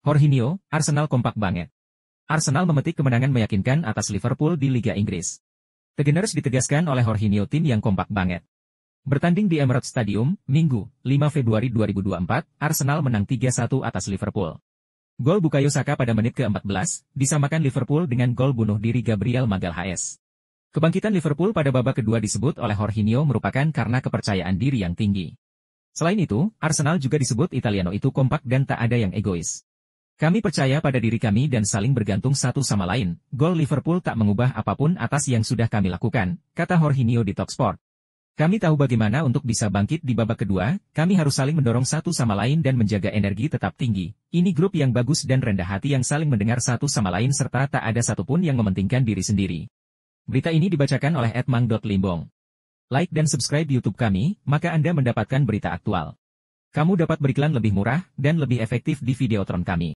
Jorginho, Arsenal kompak banget. Arsenal memetik kemenangan meyakinkan atas Liverpool di Liga Inggris. Tegeners ditegaskan oleh Jorginho tim yang kompak banget. Bertanding di Emirates Stadium, Minggu, 5 Februari 2024, Arsenal menang 3-1 atas Liverpool. Gol Bukayo Saka pada menit ke-14, disamakan Liverpool dengan gol bunuh diri Gabriel Magalhaes. Kebangkitan Liverpool pada babak kedua disebut oleh Jorginho merupakan karena kepercayaan diri yang tinggi. Selain itu, Arsenal juga disebut Italiano itu kompak dan tak ada yang egois. Kami percaya pada diri kami dan saling bergantung satu sama lain. Gol Liverpool tak mengubah apapun atas yang sudah kami lakukan, kata Jorginho di Talksport. Kami tahu bagaimana untuk bisa bangkit di babak kedua, kami harus saling mendorong satu sama lain dan menjaga energi tetap tinggi. Ini grup yang bagus dan rendah hati yang saling mendengar satu sama lain serta tak ada satupun yang mementingkan diri sendiri. Berita ini dibacakan oleh Edmang.limbong. Like dan subscribe YouTube kami, maka Anda mendapatkan berita aktual. Kamu dapat beriklan lebih murah dan lebih efektif di Videotron kami.